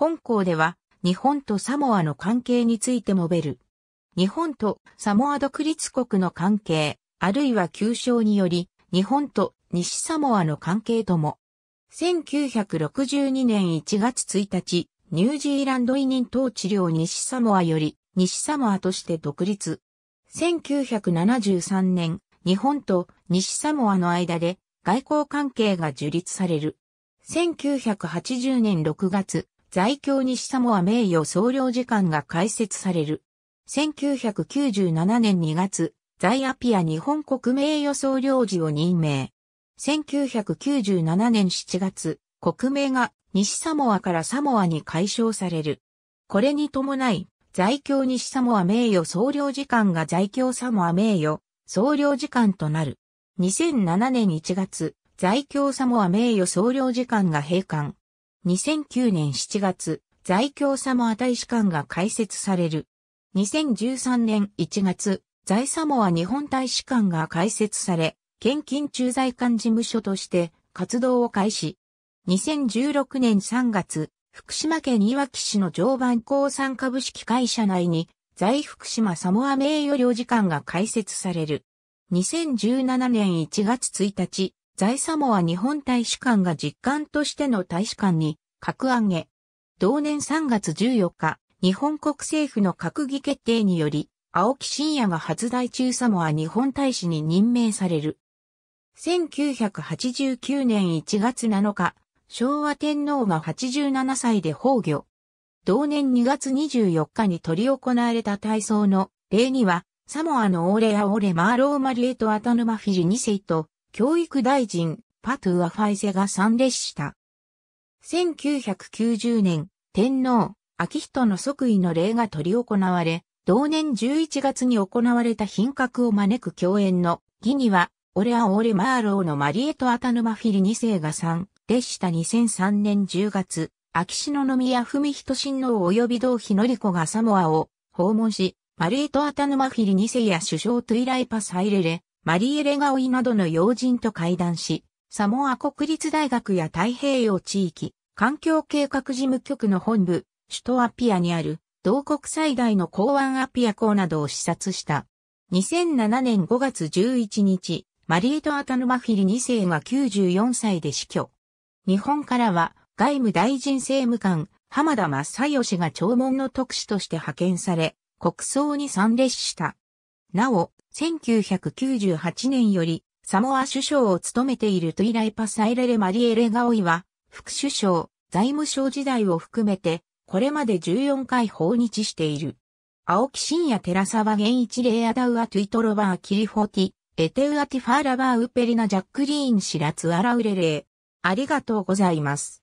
本校では、日本とサモアの関係について述べる。日本とサモア独立国の関係、あるいは旧称により、日本と西サモアの関係とも。1962年1月1日、ニュージーランド委任統治領西サモアより西サモアとして独立。1973年、日本と西サモアの間で外交関係が樹立される。1980年6月、在京西サモア名誉総領事館が開設される。1997年2月、在アピア日本国名誉総領事を任命。1997年7月、国名が西サモアからサモアに解消される。これに伴い、在京西サモア名誉総領事館が在京サモア名誉総領事館となる。2007年1月、在京サモア名誉総領事館が閉館。2009年7月、在京サモア大使館が開設される。2013年1月、在サモア日本大使館が開設され、献金駐在官事務所として活動を開始。2016年3月、福島県いわき市の常磐鉱産株式会社内に、在福島サモア名誉領事館が開設される。2017年1月1日、在サモア日本大使館が実館としての大使館に格上げ。同年3月14日、日本国政府の閣議決定により、青木真也が初代中サモア日本大使に任命される。1989年1月7日、昭和天皇が87歳で崩御。同年2月24日に取り行われた体操の例には、サモアのオーレアオーレマーローマリエとアタヌマフィジ2世と、教育大臣、パトゥア・ファイセが参列した。1990年、天皇、秋人の即位の礼が執り行われ、同年11月に行われた品格を招く共演の儀には、オレア・オーレ・マーローのマリエト・アタヌマフィリ2世が参列した2003年10月、秋篠宮文人親王及び同妃り子がサモアを訪問し、マリエト・アタヌマフィリ2世や首相トゥイライパ・サイレレ、マリエレガオイなどの要人と会談し、サモア国立大学や太平洋地域、環境計画事務局の本部、首都アピアにある、同国最大の港湾アピア港などを視察した。2007年5月11日、マリエト・アタヌマフィリ2世が94歳で死去。日本からは、外務大臣政務官、浜田正義が弔問の特使として派遣され、国葬に参列した。なお、1998年よりサモア首相を務めているトゥイライパサイレレマリエレガオイは、副首相、財務省時代を含めて、これまで14回訪日している。青木真也寺沢源一レアダウアトゥイトロバーキリフォティ、エテウアティファーラバーウペリナジャックリーンシラツアラウレレー。ありがとうございます。